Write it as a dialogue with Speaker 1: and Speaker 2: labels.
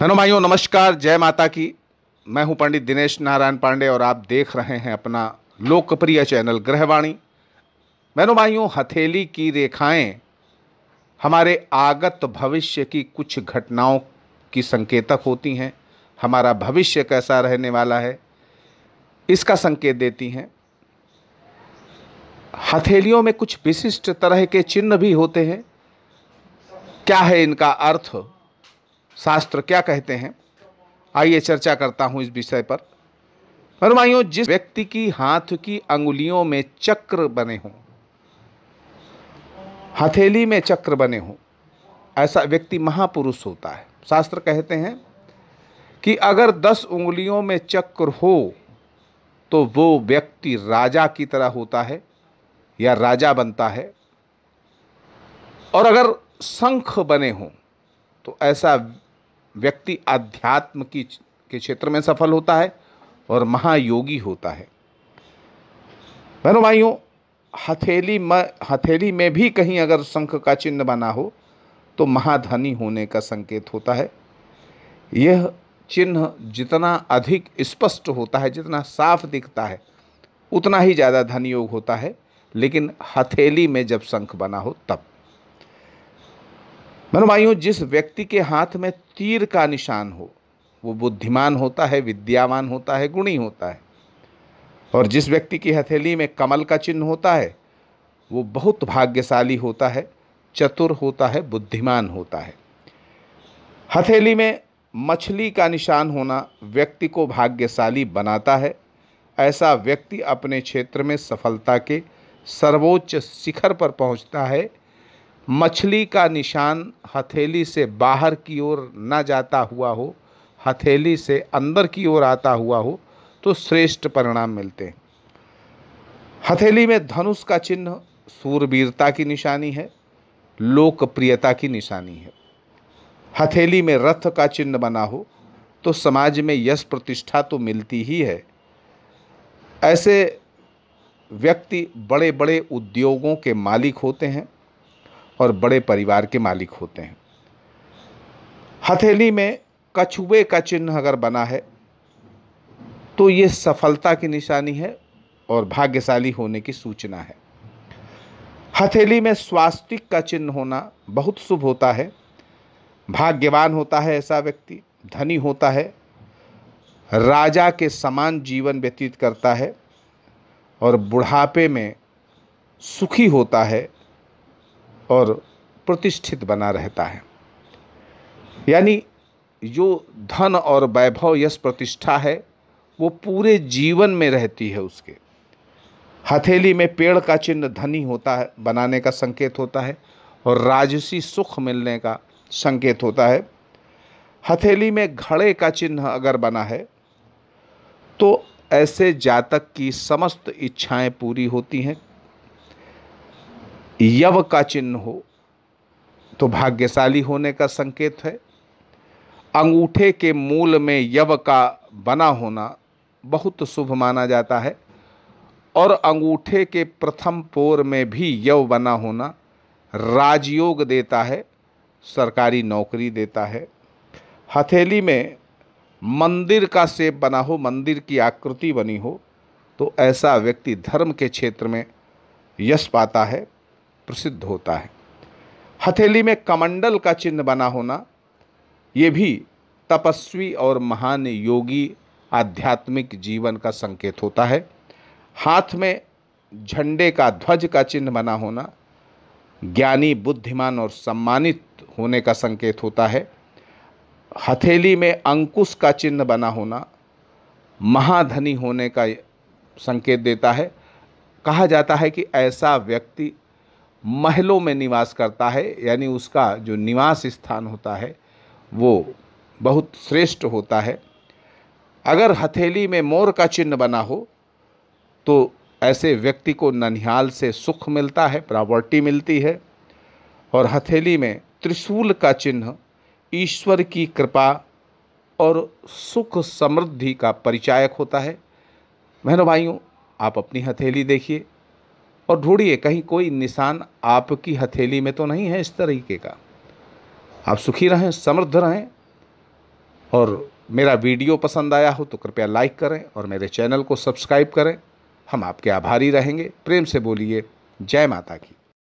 Speaker 1: hello भाइयों नमस्कार जय माता की मैं हूं पंडित दिनेश नारायण पांडे और आप देख रहे हैं अपना लोकप्रिय चैनल ग्रहवाणी बहनों भाइयों हथेली की रेखाएं हमारे आगत भविष्य की कुछ घटनाओं की संकेतक होती हैं हमारा भविष्य कैसा रहने वाला है इसका संकेत देती हैं हथेलियों में कुछ विशिष्ट तरह के चिन्ह भी होते हैं क्या है इनका अर्थ शास्त्र क्या कहते हैं आइए चर्चा करता हूं इस विषय पर फरमाइयों जिस व्यक्ति की हाथ की अंगुलियों में चक्र बने हों हथेली में चक्र बने हों ऐसा व्यक्ति महापुरुष होता है शास्त्र कहते हैं कि अगर दस उंगलियों में चक्र हो तो वो व्यक्ति राजा की तरह होता है या राजा बनता है और अगर शंख बने हों तो ऐसा व्यक्ति अध्यात्म की के क्षेत्र में सफल होता है और महायोगी होता है बहनों भाइयों हथेली म हथेली में भी कहीं अगर शंख का चिन्ह बना हो तो महाधनी होने का संकेत होता है यह चिन्ह जितना अधिक स्पष्ट होता है जितना साफ दिखता है उतना ही ज़्यादा धन योग होता है लेकिन हथेली में जब शंख बना हो तब मनु भाइयों जिस व्यक्ति के हाथ में तीर का निशान हो वो बुद्धिमान होता है विद्यावान होता है गुणी होता है और जिस व्यक्ति की हथेली में कमल का चिन्ह होता है वो बहुत भाग्यशाली होता है चतुर होता है बुद्धिमान होता है हथेली में मछली का निशान होना व्यक्ति को भाग्यशाली बनाता है ऐसा व्यक्ति अपने क्षेत्र में सफलता के सर्वोच्च शिखर पर पहुंचता है मछली का निशान हथेली से बाहर की ओर न जाता हुआ हो हथेली से अंदर की ओर आता हुआ हो तो श्रेष्ठ परिणाम मिलते हैं हथेली में धनुष का चिन्ह सूरवीरता की निशानी है लोकप्रियता की निशानी है हथेली में रथ का चिन्ह बना हो तो समाज में यश प्रतिष्ठा तो मिलती ही है ऐसे व्यक्ति बड़े बड़े उद्योगों के मालिक होते हैं और बड़े परिवार के मालिक होते हैं हथेली में कछुए का चिन्ह अगर बना है तो ये सफलता की निशानी है और भाग्यशाली होने की सूचना है हथेली में स्वास्तिक का चिन्ह होना बहुत शुभ होता है भाग्यवान होता है ऐसा व्यक्ति धनी होता है राजा के समान जीवन व्यतीत करता है और बुढ़ापे में सुखी होता है और प्रतिष्ठित बना रहता है यानी जो धन और वैभव यश प्रतिष्ठा है वो पूरे जीवन में रहती है उसके हथेली में पेड़ का चिन्ह धनी होता है बनाने का संकेत होता है और राजसी सुख मिलने का संकेत होता है हथेली में घड़े का चिन्ह अगर बना है तो ऐसे जातक की समस्त इच्छाएं पूरी होती हैं यव का चिन्ह हो तो भाग्यशाली होने का संकेत है अंगूठे के मूल में यव का बना होना बहुत शुभ माना जाता है और अंगूठे के प्रथम पोर में भी यव बना होना राजयोग देता है सरकारी नौकरी देता है हथेली में मंदिर का सेप बना हो मंदिर की आकृति बनी हो तो ऐसा व्यक्ति धर्म के क्षेत्र में यश पाता है प्रसिद्ध होता है हथेली में कमंडल का चिन्ह बना होना ये भी तपस्वी और महान योगी आध्यात्मिक जीवन का संकेत होता है हाथ में झंडे का ध्वज का चिन्ह बना होना ज्ञानी बुद्धिमान और सम्मानित होने का संकेत होता है हथेली में अंकुश का चिन्ह बना होना महाधनी होने का संकेत देता है कहा जाता है कि ऐसा व्यक्ति महलों में निवास करता है यानी उसका जो निवास स्थान होता है वो बहुत श्रेष्ठ होता है अगर हथेली में मोर का चिन्ह बना हो तो ऐसे व्यक्ति को ननिहाल से सुख मिलता है प्रॉपर्टी मिलती है और हथेली में त्रिशूल का चिन्ह ईश्वर की कृपा और सुख समृद्धि का परिचायक होता है बहनों भाइयों आप अपनी हथेली देखिए और ढूंढिए कहीं कोई निशान आपकी हथेली में तो नहीं है इस तरीके का आप सुखी रहें समृद्ध रहें और मेरा वीडियो पसंद आया हो तो कृपया लाइक करें और मेरे चैनल को सब्सक्राइब करें हम आपके आभारी रहेंगे प्रेम से बोलिए जय माता की